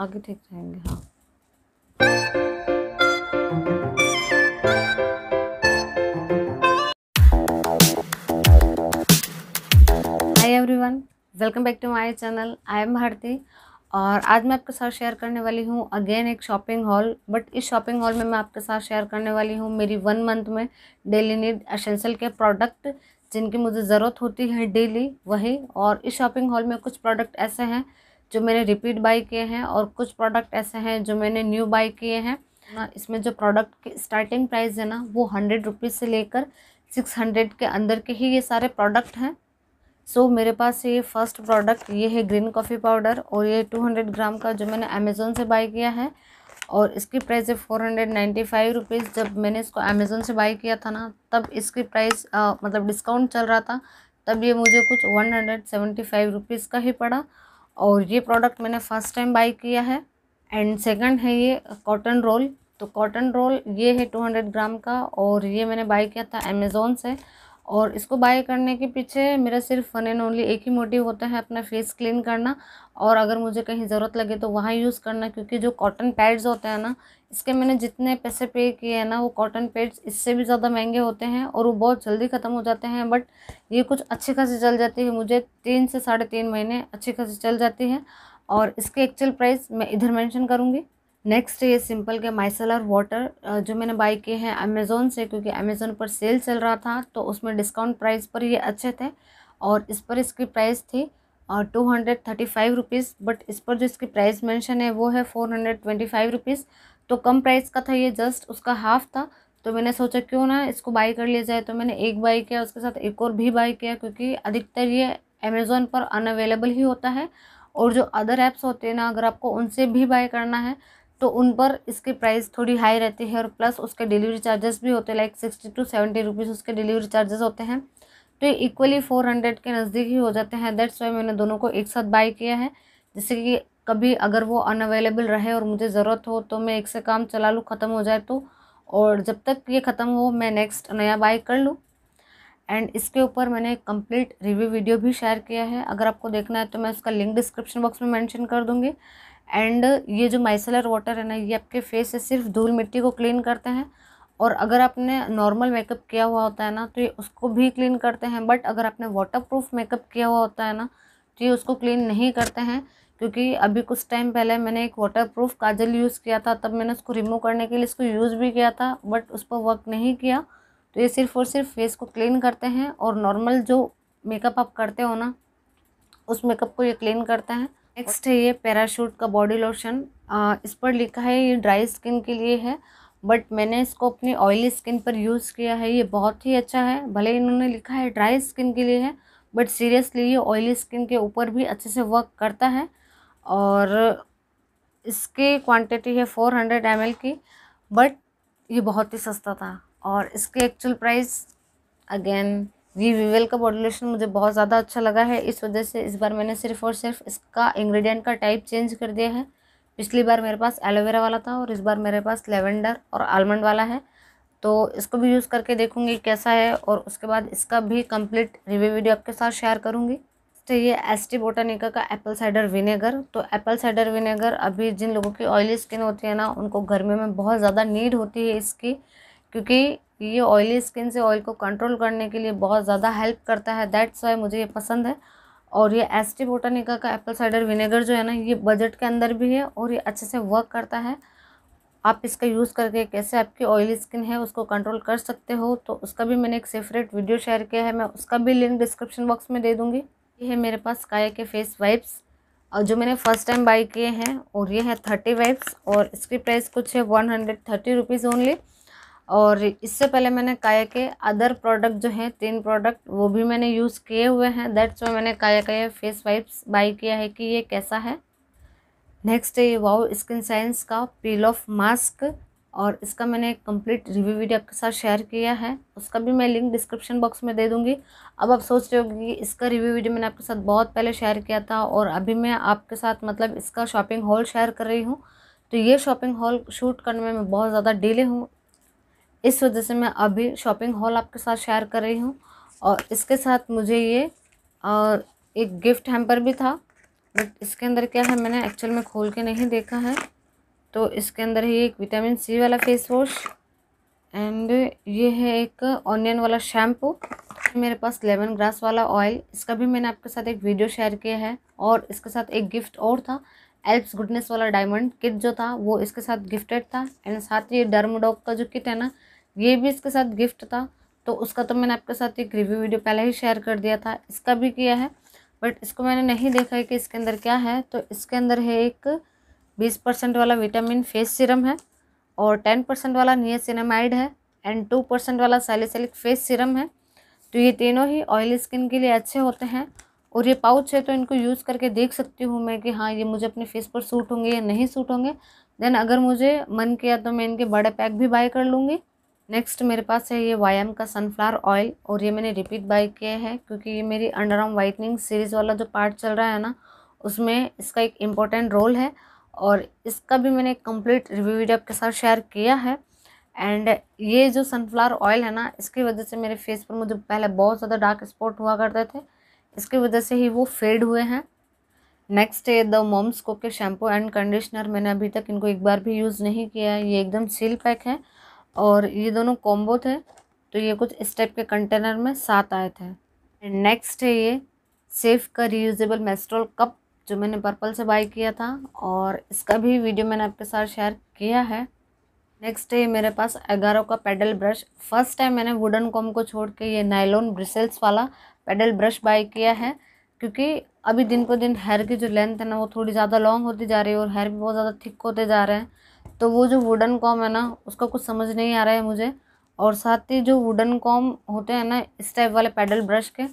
आगे ठीक रहेंगे हाँ hi everyone welcome back to my channel I am Bharti और आज मैं आपके साथ शेयर करने वाली हूँ अगेन एक शॉपिंग हॉल बट इस शॉपिंग हॉल में मैं आपके साथ शेयर करने वाली हूँ मेरी वन मंथ में डेली नीड एसेंशियल के प्रोडक्ट जिनकी मुझे ज़रूरत होती है डेली वही और इस शॉपिंग हॉल में कुछ प्रोडक्ट ऐसे हैं जो मैंने रिपीट बाई किए हैं और कुछ प्रोडक्ट ऐसे हैं जो मैंने न्यू बाई किए हैं ना इसमें जो प्रोडक्ट की स्टार्टिंग प्राइस है ना वो हंड्रेड रुपीज़ से लेकर सिक्स हंड्रेड के अंदर के ही ये सारे प्रोडक्ट हैं सो so, मेरे पास ये फर्स्ट प्रोडक्ट ये है ग्रीन कॉफ़ी पाउडर और ये टू हंड्रेड ग्राम का जो मैंने अमेज़ोन से बाई किया है और इसकी प्राइस है four hundred ninety five rupees जब मैंने इसको अमेज़ोन से बाई किया था ना तब इसकी प्राइस मतलब डिस्काउंट चल रहा था तब ये मुझे कुछ one hundred seventy five rupees का ही पड़ा और ये प्रोडक्ट मैंने फ़र्स्ट टाइम बाई किया है एंड सेकंड है ये कॉटन रोल तो कॉटन रोल ये है 200 ग्राम का और ये मैंने बाई किया था अमेज़ोन से और इसको बाय करने के पीछे मेरा सिर्फ वन एंड ओनली एक ही मोटिव होता है अपना फेस क्लीन करना और अगर मुझे कहीं ज़रूरत लगे तो वहाँ यूज़ करना क्योंकि जो कॉटन पैड्स होते हैं ना इसके मैंने जितने पैसे पे किए हैं ना वो कॉटन पैड्स इससे भी ज़्यादा महंगे होते हैं और वो बहुत जल्दी ख़त्म हो जाते हैं बट ये कुछ अच्छी खासी चल जाती है मुझे तीन से साढ़े तीन महीने अच्छी खासी चल जाती है और इसके एक्चुअल प्राइस मैं इधर मैंशन करूँगी नेक्स्ट ये सिंपल के माइसलर वाटर जो मैंने बाई किए हैं अमेज़ोन से क्योंकि अमेज़ोन पर सेल चल रहा था तो उसमें डिस्काउंट प्राइस पर ये अच्छे थे और इस पर इसकी प्राइस थी और two hundred thirty five rupees but इस पर जो इसकी प्राइस मेंशन है वो है four hundred twenty five rupees तो कम प्राइस का था ये जस्ट उसका हाफ था तो मैंने सोचा क्यों ना इसको बाई कर लिया जाए तो मैंने एक बाई किया उसके साथ एक और भी बाई किया क्योंकि अधिकतर ये अमेज़ोन पर अनअवेलेबल ही होता है और जो अदर ऐप्स होते हैं ना अगर आपको उनसे भी बाय करना है तो उन पर इसकी प्राइस थोड़ी हाई रहती है और प्लस उसके डिलीवरी चार्जेस भी होते हैं like sixty two seventy rupees उसके डिलीवरी चार्जेस होते हैं तो ये इक्वली फोर हंड्रेड के नज़दीक ही हो जाते हैं दैट्स वाई मैंने दोनों को एक साथ बाई किया है जैसे कि कभी अगर वो अनअवेलेबल रहे और मुझे ज़रूरत हो तो मैं एक से काम चला लूँ ख़त्म हो जाए तो और जब तक ये ख़त्म हो मैं नेक्स्ट नया बाई कर लूँ एंड इसके ऊपर मैंने कंप्लीट रिव्यू वीडियो भी शेयर किया है अगर आपको देखना है तो मैं उसका लिंक डिस्क्रिप्शन बॉक्स में मेंशन कर दूँगी एंड ये जो माइसलर वाटर है ना ये आपके फेस से सिर्फ धूल मिट्टी को क्लीन करते हैं और अगर आपने नॉर्मल मेकअप किया हुआ होता है ना तो ये उसको भी क्लीन करते हैं बट अगर आपने वाटर प्रूफ मेकअप किया हुआ होता है ना तो ये उसको क्लीन नहीं करते हैं क्योंकि अभी कुछ टाइम पहले मैंने एक वाटर प्रूफ काजल यूज़ किया था तब मैंने उसको रिमूव करने के लिए इसको यूज़ भी किया था बट उस पर वर्क नहीं किया तो ये सिर्फ और सिर्फ फेस को क्लीन करते हैं और नॉर्मल जो मेकअप आप करते हो ना उस मेकअप को ये क्लीन करते हैं नेक्स्ट है ये पैराशूट का बॉडी लोशन इस पर लिखा है ये ड्राई स्किन के लिए है बट मैंने इसको अपनी ऑयली स्किन पर यूज़ किया है ये बहुत ही अच्छा है भले इन्होंने लिखा है ड्राई स्किन के लिए है बट सीरियसली ये ऑयली स्किन के ऊपर भी अच्छे से वर्क करता है और इसकी क्वांटिटी है फोर हंड्रेड एम की बट ये बहुत ही सस्ता था और इसके एक्चुअल प्राइस अगेन ये विवेल का लोशन मुझे बहुत ज़्यादा अच्छा लगा है इस वजह से इस बार मैंने सिर्फ और सिर्फ इसका इंग्रेडिएंट का टाइप चेंज कर दिया है पिछली बार मेरे पास एलोवेरा वाला था और इस बार मेरे पास लेवेंडर और आलमंड वाला है तो इसको भी यूज़ करके देखूँगी कैसा है और उसके बाद इसका भी कम्प्लीट रिव्यू वीडियो आपके साथ शेयर करूँगी तो ये एस टी बोटानिका का एप्पल साइडर विनेगर तो एप्पल साइडर विनेगर अभी जिन लोगों की ऑयली स्किन होती है ना उनको गर्मी में बहुत ज़्यादा नीड होती है इसकी क्योंकि ये ऑयली स्किन से ऑयल को कंट्रोल करने के लिए बहुत ज़्यादा हेल्प करता है दैट्स वाई मुझे ये पसंद है और ये एस टी बोटानिका का एप्पल साइडर विनेगर जो है ना ये बजट के अंदर भी है और ये अच्छे से वर्क करता है आप इसका यूज़ करके कैसे आपकी ऑयली स्किन है उसको कंट्रोल कर सकते हो तो उसका भी मैंने एक सेपरेट वीडियो शेयर किया है मैं उसका भी लिंक डिस्क्रिप्शन बॉक्स में दे दूँगी ये है मेरे पास काया के फेस वाइप्स और जो मैंने फ़र्स्ट टाइम बाई किए हैं और ये है थर्टी वाइप्स और इसकी प्राइस कुछ है one hundred thirty rupees only और इससे पहले मैंने काया के अदर प्रोडक्ट जो हैं तीन प्रोडक्ट वो भी मैंने यूज़ किए हुए हैं दैट्स वो मैंने काया का ये फेस वाइप्स बाई किया है कि ये कैसा है नेक्स्ट है ये वाओ स्किन साइंस का पील ऑफ मास्क और इसका मैंने कंप्लीट रिव्यू वीडियो आपके साथ शेयर किया है उसका भी मैं लिंक डिस्क्रिप्शन बॉक्स में दे दूंगी अब आप सोच रहे हो कि इसका रिव्यू वीडियो मैंने आपके साथ बहुत पहले शेयर किया था और अभी मैं आपके साथ मतलब इसका शॉपिंग हॉल शेयर कर रही हूँ तो ये शॉपिंग हॉल शूट करने में मैं बहुत ज़्यादा डिले हूँ इस वजह से मैं अभी शॉपिंग हॉल आपके साथ शेयर कर रही हूँ और इसके साथ मुझे ये और एक गिफ्ट हैम्पर भी था बट इसके अंदर क्या है मैंने एक्चुअल में खोल के नहीं देखा है तो इसके अंदर ही एक विटामिन सी वाला फेस वॉश एंड ये है एक ऑनियन वाला शैम्पू मेरे पास लेमन ग्रास वाला ऑयल इसका भी मैंने आपके साथ एक वीडियो शेयर किया है और इसके साथ एक गिफ्ट और था एल्प्स गुडनेस वाला डायमंड किट जो था वो इसके साथ गिफ्टेड था एंड साथ ही डर्मोडॉग का जो किट है ना ये भी इसके साथ गिफ्ट था तो उसका तो मैंने आपके साथ एक रिव्यू वीडियो पहले ही शेयर कर दिया था इसका भी किया है बट इसको मैंने नहीं देखा है कि इसके अंदर क्या है तो इसके अंदर है एक बीस परसेंट वाला विटामिन फेस सीरम है और टेन परसेंट वाला नियसिनमाइड है एंड टू परसेंट वाला सैलिसलिक फेस सीरम है तो ये तीनों ही ऑयली स्किन के लिए अच्छे होते हैं और ये पाउच है तो इनको यूज़ करके देख सकती हूँ मैं कि हाँ ये मुझे अपने फेस पर सूट होंगे या नहीं सूट होंगे देन अगर मुझे मन किया तो मैं इनके बड़े पैक भी बाय कर लूँगी नेक्स्ट मेरे पास है ये वायाम का सनफ्लावर ऑयल और ये मैंने रिपीट बाय किया है क्योंकि ये मेरी अंडर आर्म वाइटनिंग सीरीज़ वाला जो पार्ट चल रहा है ना उसमें इसका एक इम्पॉर्टेंट रोल है और इसका भी मैंने कंप्लीट रिव्यू वीडियो आपके साथ शेयर किया है एंड ये जो सनफ्लावर ऑयल है ना इसकी वजह से मेरे फेस पर मुझे पहले बहुत ज़्यादा डार्क स्पॉट हुआ करते थे इसकी वजह से ही वो फेड हुए हैं नेक्स्ट है द मोम्स कोके शैम्पू एंड कंडीशनर मैंने अभी तक इनको एक बार भी यूज़ नहीं किया है ये एकदम सील पैक है और ये दोनों कॉम्बो थे तो ये कुछ इस टाइप के कंटेनर में साथ आए थे एंड नेक्स्ट है ये सेफ का रीयूजेबल मेस्ट्रोल कप जो मैंने पर्पल से बाई किया था और इसका भी वीडियो मैंने आपके साथ शेयर किया है नेक्स्ट है मेरे पास एगारो का पेडल ब्रश फर्स्ट टाइम मैंने वुडन कॉम को छोड़ के ये नाइलोन ब्रिसल्स वाला पेडल ब्रश बाई किया है क्योंकि अभी दिन पर दिन हेयर की जो लेंथ है ना वो थोड़ी ज़्यादा लॉन्ग होती जा रही है और हेयर भी बहुत ज़्यादा थिक होते जा रहे हैं तो वो जो वुडन कॉम है ना उसका कुछ समझ नहीं आ रहा है मुझे और साथ ही जो वुडन कॉम होते हैं ना इस टाइप वाले पैडल ब्रश के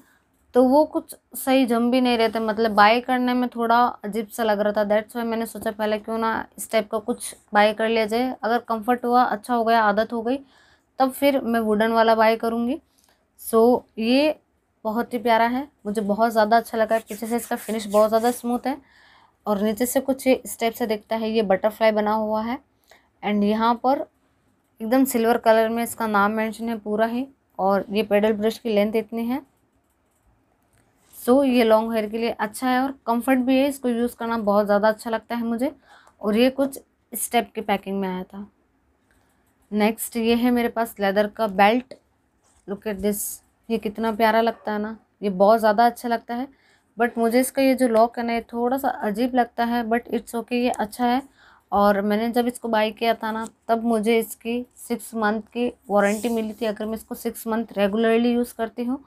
तो वो कुछ सही जम भी नहीं रहते मतलब बाय करने में थोड़ा अजीब सा लग रहा था दैट्स वाई मैंने सोचा पहले क्यों ना इस टाइप का कुछ बाय कर लिया जाए अगर कंफर्ट हुआ अच्छा हो गया आदत हो गई तब फिर मैं वुडन वाला बाय करूँगी सो so, ये बहुत ही प्यारा है मुझे बहुत ज़्यादा अच्छा लगा है पीछे से इसका फिनिश बहुत ज़्यादा स्मूथ है और नीचे से कुछ ये इस टाइप से दिखता है ये बटरफ्लाई बना हुआ है एंड यहाँ पर एकदम सिल्वर कलर में इसका नाम मेंशन है पूरा ही और ये पेडल ब्रश की लेंथ इतनी है सो so, ये लॉन्ग हेयर के लिए अच्छा है और कंफर्ट भी है इसको यूज़ करना बहुत ज़्यादा अच्छा लगता है मुझे और ये कुछ स्टेप के पैकिंग में आया था नेक्स्ट ये है मेरे पास लेदर का बेल्ट लुक एट दिस ये कितना प्यारा लगता है ना ये बहुत ज़्यादा अच्छा लगता है बट मुझे इसका ये जो लॉक है ना ये थोड़ा सा अजीब लगता है बट इट्स ओके ये अच्छा है और मैंने जब इसको बाई किया था ना तब मुझे इसकी सिक्स मंथ की वारंटी मिली थी अगर मैं इसको सिक्स मंथ रेगुलरली यूज़ करती हूँ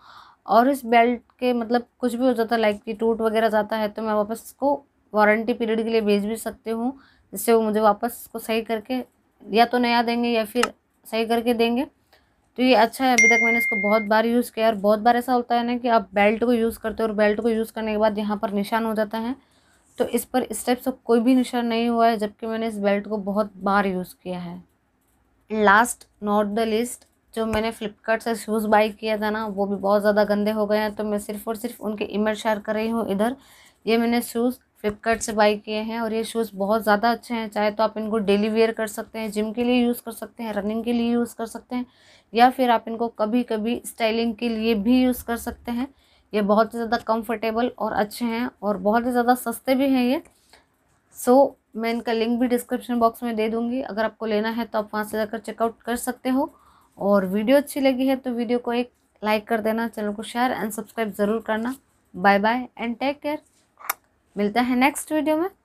और इस बेल्ट के मतलब कुछ भी हो जाता है लाइक कि टूट वगैरह जाता है तो मैं वापस इसको वारंटी पीरियड के लिए भेज भी सकती हूँ जिससे वो मुझे वापस इसको सही करके या तो नया देंगे या फिर सही करके देंगे तो ये अच्छा है अभी तक मैंने इसको बहुत बार यूज़ किया और बहुत बार ऐसा होता है ना कि आप बेल्ट को यूज़ करते हो और बेल्ट को यूज़ करने के बाद यहाँ पर निशान हो जाता है तो इस पर इस टाइप से कोई भी निशान नहीं हुआ है जबकि मैंने इस बेल्ट को बहुत बार यूज़ किया है लास्ट नॉट द लिस्ट जो मैंने फ्लिपकार्ट से शूज़ बाई किया था ना वो भी बहुत ज़्यादा गंदे हो गए हैं तो मैं सिर्फ़ और सिर्फ उनके इमेज शेयर कर रही हूँ इधर ये मैंने शूज़ फ्लिपकार्ट से बाई किए हैं और ये शूज़ बहुत ज़्यादा अच्छे हैं चाहे तो आप इनको डेली वेयर कर सकते हैं जिम के लिए यूज़ कर सकते हैं रनिंग के लिए यूज़ कर सकते हैं या फिर आप इनको कभी कभी स्टाइलिंग के लिए भी यूज़ कर सकते हैं ये बहुत ही ज़्यादा कंफर्टेबल और अच्छे हैं और बहुत ही ज़्यादा सस्ते भी हैं ये सो so, मैं इनका लिंक भी डिस्क्रिप्शन बॉक्स में दे दूँगी अगर आपको लेना है तो आप वहाँ से जाकर चेकआउट कर सकते हो और वीडियो अच्छी लगी है तो वीडियो को एक लाइक कर देना चैनल को शेयर एंड सब्सक्राइब ज़रूर करना bye bye and take care मिलता है नेक्स्ट वीडियो में